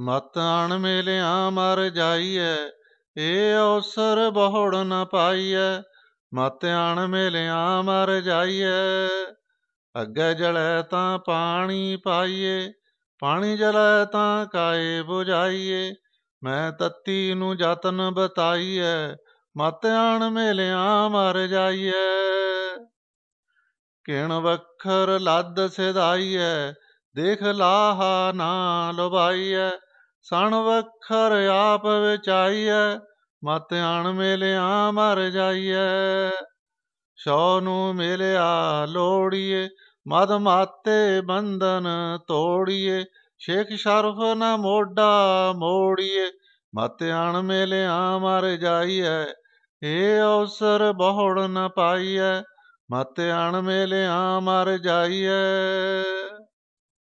ਮਤ ਆਣ ਮਿਲਿਆ ਮਰ ਜਾਈਐ ਏ ਅਵਸਰ ਬਹੁੜ ਨ ਪਾਈਐ ਮਤ ਆਣ ਮਿਲਿਆ ਮਰ ਜਾਈਐ ਅੱਗੇ ਜਲੈ ਤਾਂ ਪਾਣੀ ਪਾਈਏ ਪਾਣੀ ਜਲੈ ਤਾਂ ਕਾਏ 부ਝਾਈਏ ਮੈਂ ਤੱਤੀ ਨੂੰ ਯਤਨ ਬਤਾਈਐ ਮਤ ਆਣ ਮਿਲਿਆ ਮਰ ਜਾਈਐ ਕਿਣ ਵਖਰ ਲੱਦ ਸਿਧਾਈਐ ਦੇਖ ਲਾਹਾ ਨਾ ਲਵਾਈਐ ਸਣ ਵਖਰ ਆਪ ਵਿਚਾਈਐ ਮਤ ਆਣ ਮਿਲਿਆ ਮਰ ਜਾਈਐ ਸੋ ਨੂੰ ਮਿਲਿਆ ਲੋੜੀਏ ਮਦ ਮਾਤੇ ਬੰਧਨ ਤੋੜੀਏ ਸ਼ੇਖ ਸ਼ਰਫ ਨਾ ਮੋੜਾ ਮੋੜੀਏ ਮਤ ਆਣ ਮਿਲਿਆ ਮਰ ਜਾਈਐ ਏ ਅਵਸਰ ਬਹੁੜ ਨ ਪਾਈਐ ਮਤ ਆਣ ਮਿਲਿਆ ਮਰ ਜਾਈਐ